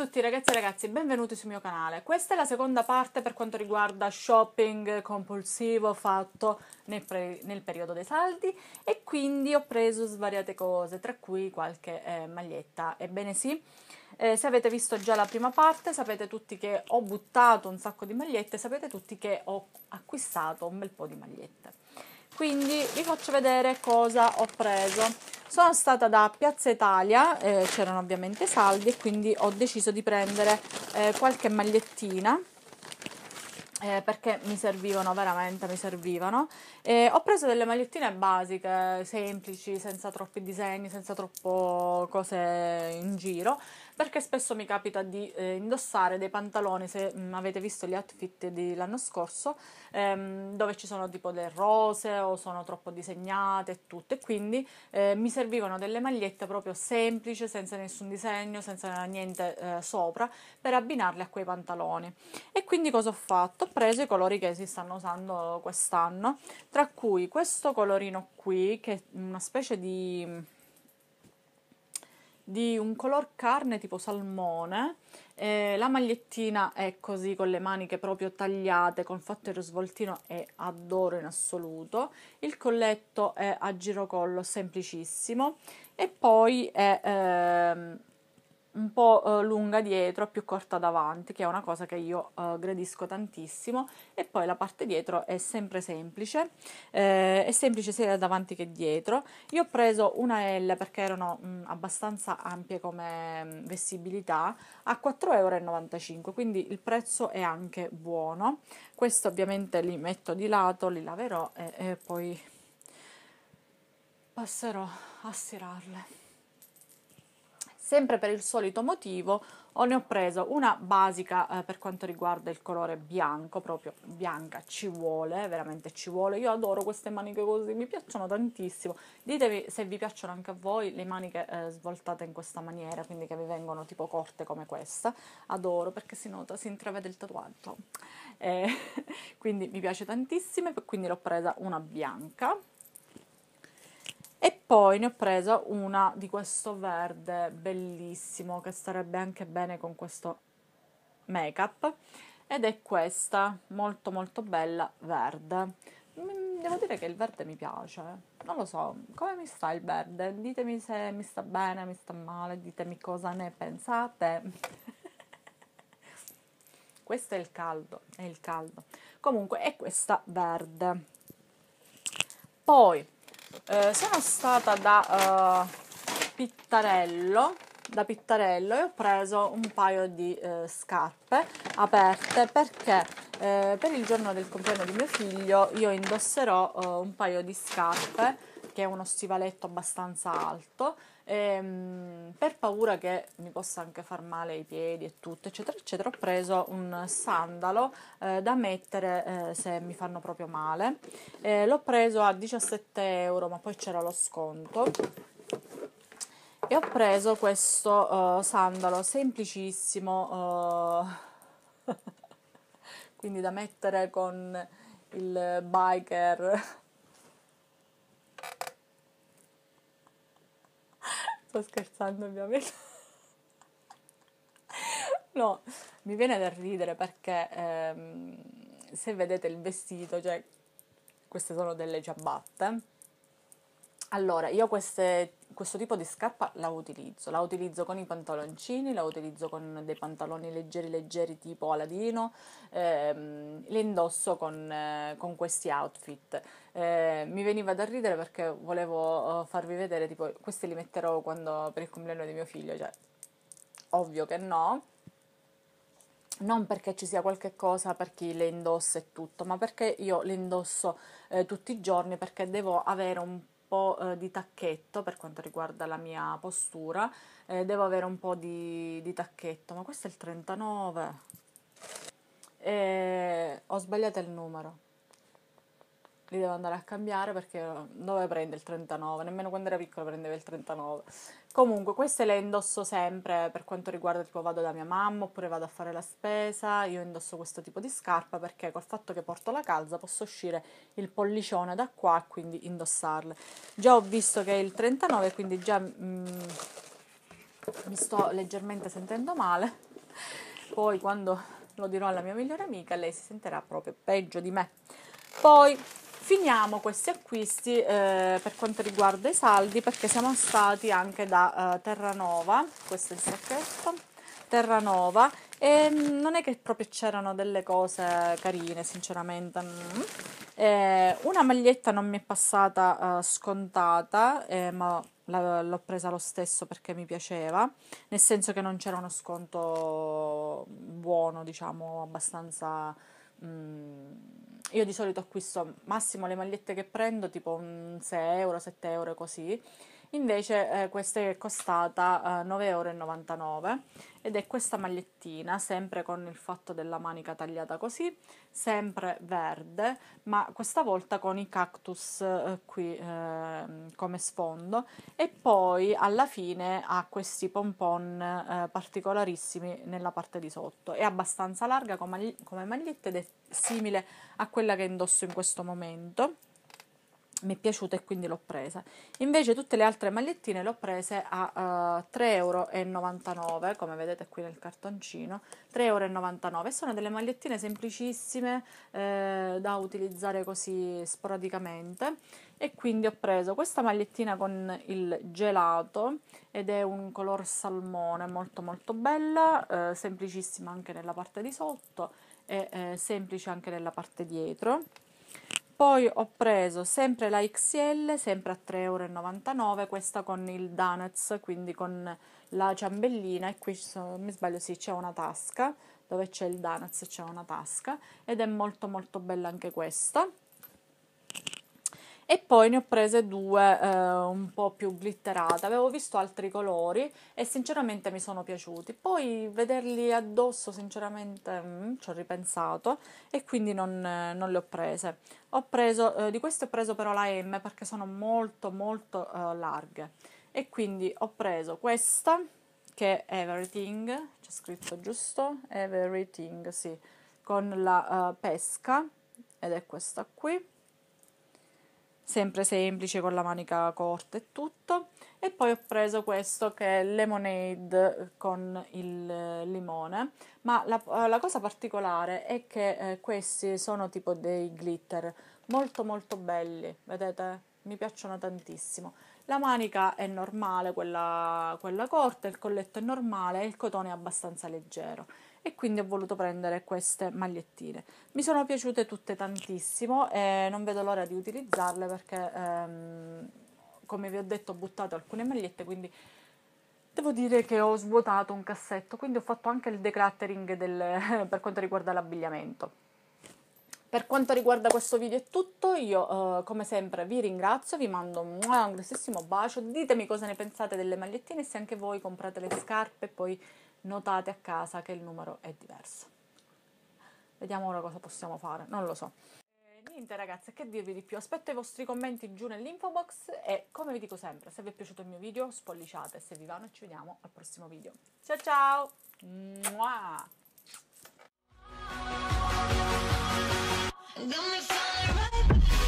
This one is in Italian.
tutti ragazzi e ragazze, benvenuti sul mio canale. Questa è la seconda parte per quanto riguarda shopping compulsivo fatto nel, nel periodo dei saldi e quindi ho preso svariate cose, tra cui qualche eh, maglietta. Ebbene sì, eh, se avete visto già la prima parte sapete tutti che ho buttato un sacco di magliette, sapete tutti che ho acquistato un bel po' di magliette. Quindi vi faccio vedere cosa ho preso sono stata da Piazza Italia, eh, c'erano ovviamente saldi e quindi ho deciso di prendere eh, qualche magliettina eh, perché mi servivano veramente, mi servivano. Eh, ho preso delle magliettine basiche, semplici, senza troppi disegni, senza troppe cose in giro, perché spesso mi capita di eh, indossare dei pantaloni, se mh, mm, avete visto gli outfit dell'anno scorso, ehm, dove ci sono tipo delle rose o sono troppo disegnate e tutto, e quindi eh, mi servivano delle magliette proprio semplici, senza nessun disegno, senza niente eh, sopra, per abbinarle a quei pantaloni. E quindi cosa ho fatto? Ho preso i colori che si stanno usando quest'anno, tra cui questo colorino qui, che è una specie di di un color carne tipo salmone, eh, la magliettina è così con le maniche proprio tagliate, con fatto il risvoltino e adoro in assoluto, il colletto è a girocollo semplicissimo e poi è... Ehm, un po' eh, lunga dietro, più corta davanti, che è una cosa che io eh, gradisco tantissimo. E poi la parte dietro è sempre semplice, eh, è semplice sia davanti che dietro. Io ho preso una L perché erano mh, mm, abbastanza ampie come mh, mm, vestibilità a 4,95 euro, quindi il prezzo è anche buono. Questo ovviamente li metto di lato, li laverò e, e poi passerò a stirarle. Sempre per il solito motivo ho, ne ho preso una basica eh, per quanto riguarda il colore bianco, proprio bianca, ci vuole, veramente ci vuole. Io adoro queste maniche così, mi piacciono tantissimo. Ditemi se vi piacciono anche a voi le maniche eh, svoltate in questa maniera, quindi che vi vengono tipo corte come questa. Adoro perché si nota, si intravede il tatuaggio. Eh, quindi mi piace tantissimo, quindi l'ho presa una bianca poi ne ho presa una di questo verde bellissimo che starebbe anche bene con questo make up ed è questa molto molto bella verde mm, devo dire che il verde mi piace non lo so come mi sta il verde ditemi se mi sta bene mi sta male ditemi cosa ne pensate questo è il caldo è il caldo comunque è questa verde poi eh, sono stata da eh, Pittarello da Pittarello e ho preso un paio di eh, scarpe aperte perché eh, per il giorno del compleanno di mio figlio io indosserò eh, un paio di scarpe perché è uno stivaletto abbastanza alto, ehm, per paura che mi possa anche far male i piedi e tutto, eccetera, eccetera, ho preso un sandalo eh, da mettere eh, se mi fanno proprio male. Eh, l'ho preso a 17 euro, ma poi c'era lo sconto. E ho preso questo eh, sandalo semplicissimo, eh, quindi da mettere con il biker sto scherzando ovviamente. no, mi viene da ridere perché ehm, se vedete il vestito, cioè queste sono delle ciabatte allora, io queste, questo tipo di scarpa la utilizzo, la utilizzo con i pantaloncini, la utilizzo con dei pantaloni leggeri leggeri tipo Aladino, ehm, le indosso con, eh, con questi outfit. Eh, mi veniva da ridere perché volevo eh, farvi vedere, tipo, queste li metterò quando, per il compleanno di mio figlio, cioè, ovvio che no, non perché ci sia qualche cosa per chi le indossa e tutto, ma perché io le indosso eh, tutti i giorni perché devo avere un po' eh, di tacchetto per quanto riguarda la mia postura, eh, devo avere un po' di, di, tacchetto, ma questo è il 39, eh, ho sbagliato il numero li devo andare a cambiare perché dove prende il 39? Nemmeno quando era piccola prendeva il 39. Comunque, queste le indosso sempre per quanto riguarda tipo vado da mia mamma oppure vado a fare la spesa. Io indosso questo tipo di scarpa perché col fatto che porto la calza posso uscire il pollicione da qua e quindi indossarle. Già ho visto che è il 39, quindi già mm, mi sto leggermente sentendo male. Poi quando lo dirò alla mia migliore amica, lei si sentirà proprio peggio di me. Poi finiamo questi acquisti eh, per quanto riguarda i saldi perché siamo stati anche da eh, Terranova, questo è il sacchetto, Terranova e mm, non è che proprio c'erano delle cose carine sinceramente. Mm. Eh, una maglietta non mi è passata eh, scontata eh, ma la, l'ho presa lo stesso perché mi piaceva, nel senso che non c'era uno sconto buono diciamo abbastanza... Mm, io di solito acquisto massimo le magliette che prendo, tipo 6 euro, 7 euro così, Invece eh, questa è costata eh, 9,99 euro ed è questa magliettina, sempre con il fatto della manica tagliata così, sempre verde, ma questa volta con i cactus eh, qui eh, come sfondo e poi alla fine ha questi pompon eh, particolarissimi nella parte di sotto. È abbastanza larga come, magli- come maglietta ed è simile a quella che indosso in questo momento mi è piaciuta e quindi l'ho presa. Invece tutte le altre magliettine le ho prese a uh, eh, 3,99 euro, come vedete qui nel cartoncino, 3,99 euro. Sono delle magliettine semplicissime eh, da utilizzare così sporadicamente e quindi ho preso questa magliettina con il gelato ed è un color salmone molto molto bella, eh, semplicissima anche nella parte di sotto e eh, semplice anche nella parte dietro poi ho preso sempre la XL, sempre a 3,99 euro, questa con il donuts, quindi con la ciambellina e qui sono, mi sbaglio sì c'è una tasca, dove c'è il donuts c'è una tasca ed è molto molto bella anche questa e poi ne ho prese due eh, un po' più glitterate. Avevo visto altri colori e sinceramente mi sono piaciuti. Poi vederli addosso, sinceramente mm, ci ho ripensato e quindi non, eh, non le ho prese. Ho preso, eh, di queste ho preso però la M perché sono molto molto eh, larghe e quindi ho preso questa che è Everything, c'è scritto giusto? Everything, sì, con la eh, pesca ed è questa qui sempre semplice con la manica corta e tutto e poi ho preso questo che è lemonade con il limone ma la, eh, la cosa particolare è che eh, questi sono tipo dei glitter molto molto belli vedete mi piacciono tantissimo. La manica è normale, quella, quella corta, il colletto è normale e il cotone è abbastanza leggero e quindi ho voluto prendere queste magliettine. Mi sono piaciute tutte tantissimo e non vedo l'ora di utilizzarle perché ehm, come vi ho detto ho buttato alcune magliette quindi devo dire che ho svuotato un cassetto quindi ho fatto anche il decluttering del, per quanto riguarda l'abbigliamento. Per quanto riguarda questo video è tutto, io eh, come sempre vi ringrazio, vi mando un, un grossissimo bacio, ditemi cosa ne pensate delle magliettine e se anche voi comprate le scarpe e poi notate a casa che il numero è diverso. Vediamo ora cosa possiamo fare, non lo so. Eh, niente ragazzi, che dirvi di più? Aspetto i vostri commenti giù nell'info box e come vi dico sempre, se vi è piaciuto il mio video spolliciate, se vi va noi ci vediamo al prossimo video. Ciao ciao! Mua! Gonna find right